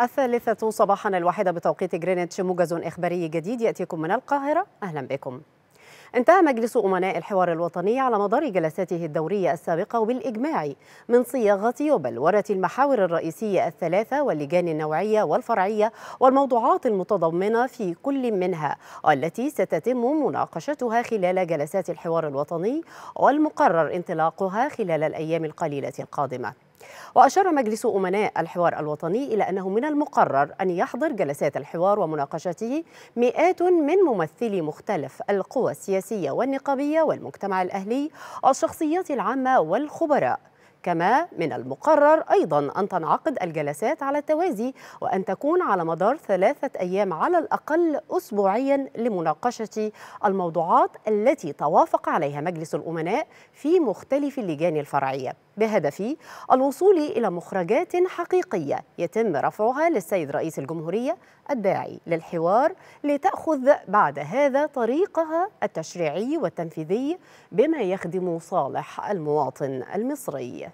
الثالثة صباحا الواحدة بتوقيت جرينتش موجز إخباري جديد يأتيكم من القاهرة أهلا بكم انتهى مجلس أمناء الحوار الوطني على مدار جلساته الدورية السابقة وبالإجماع من صياغة وبلورة المحاور الرئيسية الثلاثة واللجان النوعية والفرعية والموضوعات المتضمنة في كل منها والتي ستتم مناقشتها خلال جلسات الحوار الوطني والمقرر انطلاقها خلال الأيام القليلة القادمة وأشار مجلس أمناء الحوار الوطني إلى أنه من المقرر أن يحضر جلسات الحوار ومناقشته مئات من ممثلي مختلف القوى السياسية والنقابية والمجتمع الأهلي والشخصيات العامة والخبراء كما من المقرر أيضا أن تنعقد الجلسات على التوازي وأن تكون على مدار ثلاثة أيام على الأقل أسبوعيا لمناقشة الموضوعات التي توافق عليها مجلس الأمناء في مختلف اللجان الفرعية بهدف الوصول إلى مخرجات حقيقية يتم رفعها للسيد رئيس الجمهورية الداعي للحوار لتأخذ بعد هذا طريقها التشريعي والتنفيذي بما يخدم صالح المواطن المصري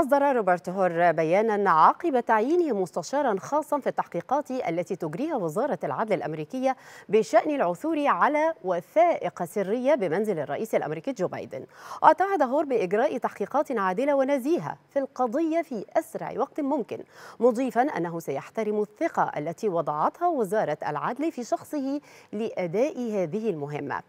أصدر روبرت هور بيانا عقب تعيينه مستشارا خاصا في التحقيقات التي تجريها وزارة العدل الأمريكية بشأن العثور على وثائق سرية بمنزل الرئيس الأمريكي جو بايدن اعتقد هور بإجراء تحقيقات عادلة ونزيهة في القضية في أسرع وقت ممكن مضيفا أنه سيحترم الثقة التي وضعتها وزارة العدل في شخصه لأداء هذه المهمة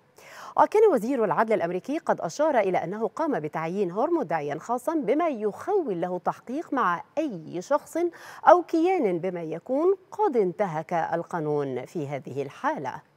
وكان وزير العدل الأمريكي قد أشار إلى أنه قام بتعيين هور مدعيا خاصا بما يخول له التحقيق مع أي شخص أو كيان بما يكون قد انتهك القانون في هذه الحالة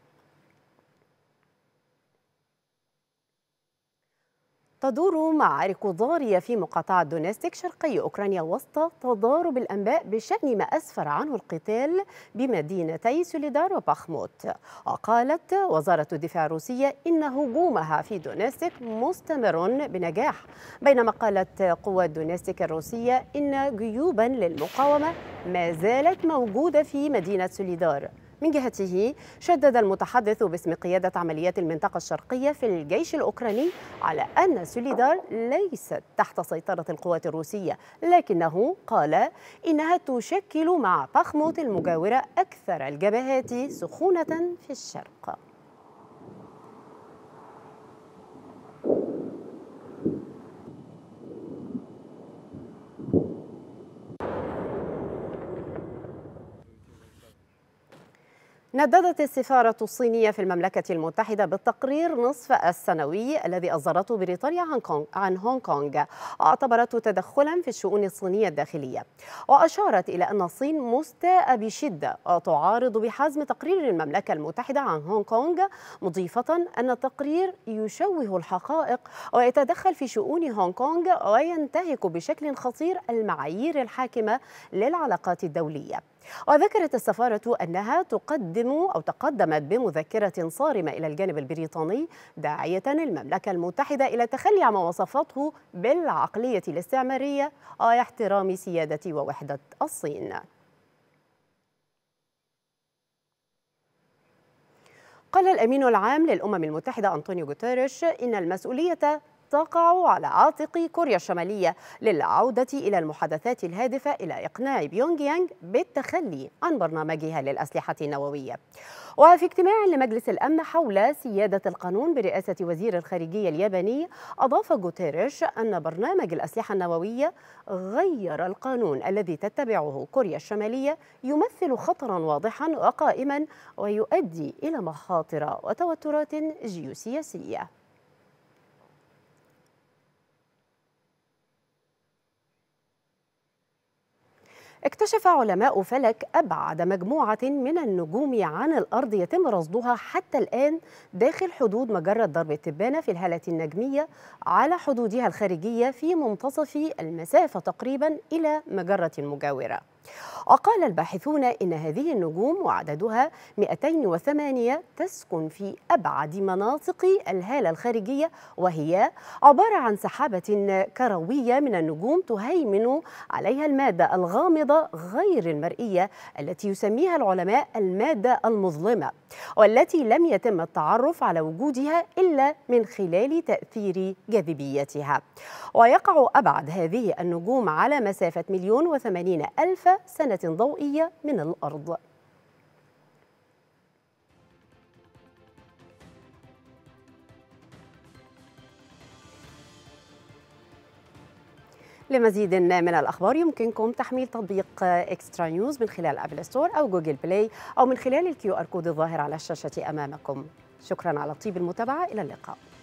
تدور معارك ضارية في مقاطعة دونيستك شرقي أوكرانيا وسط تضارب الأنباء بشأن ما أسفر عنه القتال بمدينتي سوليدار وباخموت وقالت وزارة الدفاع الروسية إن هجومها في دونيستك مستمر بنجاح بينما قالت قوات دونيستك الروسية إن جيوبا للمقاومة ما زالت موجودة في مدينة سوليدار من جهته شدد المتحدث باسم قيادة عمليات المنطقة الشرقية في الجيش الأوكراني على أن سوليدار ليست تحت سيطرة القوات الروسية لكنه قال إنها تشكل مع بخموت المجاورة أكثر الجبهات سخونة في الشرق نددت السفارة الصينية في المملكة المتحدة بالتقرير نصف السنوي الذي أصدرته بريطانيا عن, كونغ عن هونغ كونغ واعتبرته تدخلا في الشؤون الصينية الداخلية وأشارت إلى أن الصين مستاءة بشدة وتعارض بحزم تقرير المملكة المتحدة عن هونغ كونغ مضيفة أن التقرير يشوه الحقائق ويتدخل في شؤون هونغ كونغ وينتهك بشكل خطير المعايير الحاكمة للعلاقات الدولية وذكرت السفارة أنها تقدم أو تقدمت بمذكرة صارمة إلى الجانب البريطاني داعية المملكة المتحدة إلى التخلي عما وصفته بالعقلية الاستعمارية واحترام سيادة ووحدة الصين قال الأمين العام للأمم المتحدة أنطونيو غوتيريش إن المسؤولية تقع على عاتق كوريا الشمالية للعودة إلى المحادثات الهادفة إلى إقناع بيونغ يانغ بالتخلي عن برنامجها للأسلحة النووية وفي اجتماع لمجلس الأمن حول سيادة القانون برئاسة وزير الخارجية الياباني أضاف جوتيريش أن برنامج الأسلحة النووية غير القانون الذي تتبعه كوريا الشمالية يمثل خطرا واضحا وقائما ويؤدي إلى مخاطر وتوترات جيوسياسية اكتشف علماء فلك أبعد مجموعة من النجوم عن الأرض يتم رصدها حتى الآن داخل حدود مجرة درب التبانة في الهالة النجمية على حدودها الخارجية في منتصف المسافة تقريبا إلى مجرة مجاورة وقال الباحثون إن هذه النجوم وعددها 208 تسكن في أبعد مناطق الهالة الخارجية وهي عبارة عن سحابة كروية من النجوم تهيمن عليها المادة الغامضة غير المرئية التي يسميها العلماء المادة المظلمة والتي لم يتم التعرف على وجودها إلا من خلال تأثير جاذبيتها ويقع أبعد هذه النجوم على مسافة مليون وثمانين ألف سنة ضوئية من الأرض لمزيد من الاخبار يمكنكم تحميل تطبيق اكسترا نيوز من خلال ابل ستور او جوجل بلاي او من خلال الكيو ار كود الظاهر على الشاشه امامكم شكرا على طيب المتابعه الى اللقاء